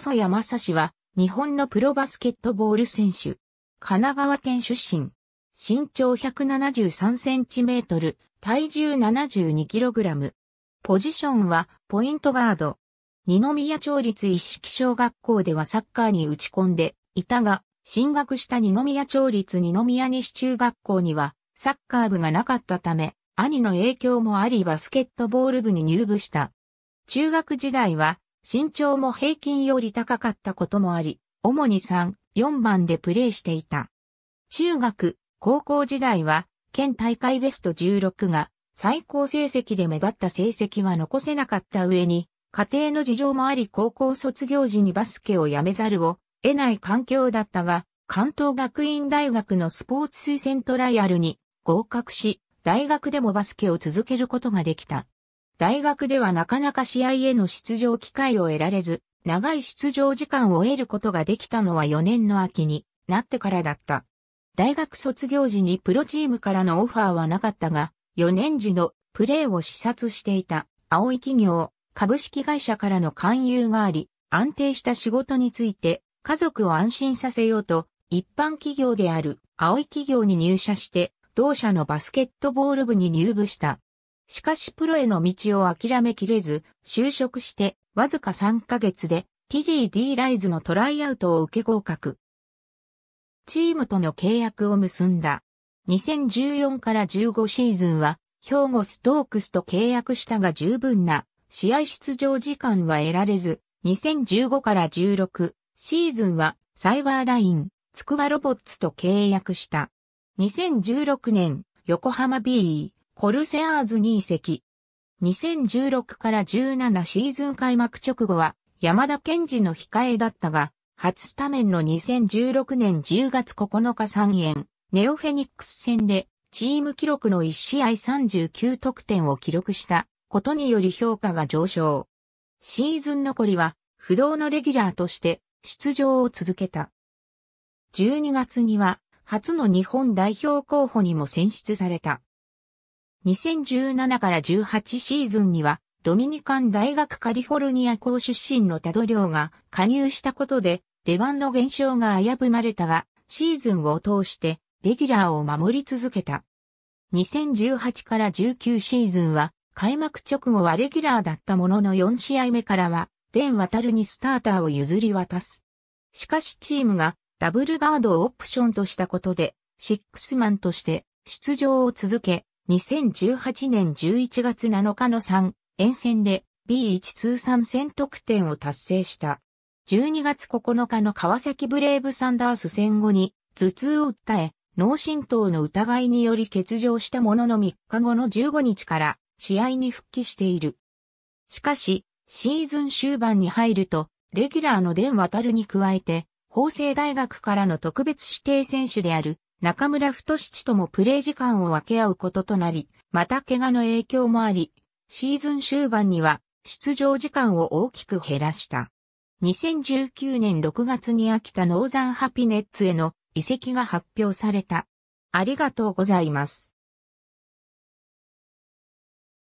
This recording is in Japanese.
細谷正氏は、日本のプロバスケットボール選手。神奈川県出身。身長173センチメートル、体重72キログラム。ポジションは、ポイントガード。二宮町立一式小学校ではサッカーに打ち込んでいたが、進学した二宮町立二宮西中学校には、サッカー部がなかったため、兄の影響もありバスケットボール部に入部した。中学時代は、身長も平均より高かったこともあり、主に3、4番でプレーしていた。中学、高校時代は、県大会ベスト16が最高成績で目立った成績は残せなかった上に、家庭の事情もあり高校卒業時にバスケをやめざるを得ない環境だったが、関東学院大学のスポーツ推薦トライアルに合格し、大学でもバスケを続けることができた。大学ではなかなか試合への出場機会を得られず、長い出場時間を得ることができたのは4年の秋になってからだった。大学卒業時にプロチームからのオファーはなかったが、4年時のプレーを視察していた青い企業、株式会社からの勧誘があり、安定した仕事について家族を安心させようと、一般企業である青い企業に入社して、同社のバスケットボール部に入部した。しかしプロへの道を諦めきれず、就職してわずか3ヶ月で TGD ライズのトライアウトを受け合格。チームとの契約を結んだ。2014から15シーズンは、兵庫ストークスと契約したが十分な試合出場時間は得られず、2015から16シーズンはサイバーライン、つくばロボッツと契約した。2016年、横浜 B コルセアーズに移籍。2016から17シーズン開幕直後は山田健二の控えだったが、初スタメンの2016年10月9日3円、ネオフェニックス戦でチーム記録の1試合39得点を記録したことにより評価が上昇。シーズン残りは不動のレギュラーとして出場を続けた。12月には初の日本代表候補にも選出された。2017から18シーズンには、ドミニカン大学カリフォルニア校出身のタドリョが加入したことで、出番の減少が危ぶまれたが、シーズンを通して、レギュラーを守り続けた。2018から19シーズンは、開幕直後はレギュラーだったものの4試合目からは、デン・ワタルにスターターを譲り渡す。しかしチームがダブルガードをオプションとしたことで、シックスマンとして出場を続け、2018年11月7日の3沿線で B1 通算戦得点を達成した。12月9日の川崎ブレイブサンダース戦後に頭痛を訴え、脳震盪の疑いにより欠場したものの3日後の15日から試合に復帰している。しかし、シーズン終盤に入ると、レギュラーのワ渡るに加えて、法政大学からの特別指定選手である中村太七ともプレー時間を分け合うこととなり、また怪我の影響もあり、シーズン終盤には出場時間を大きく減らした。2019年6月に秋田ノーザンハピネッツへの移籍が発表された。ありがとうございます。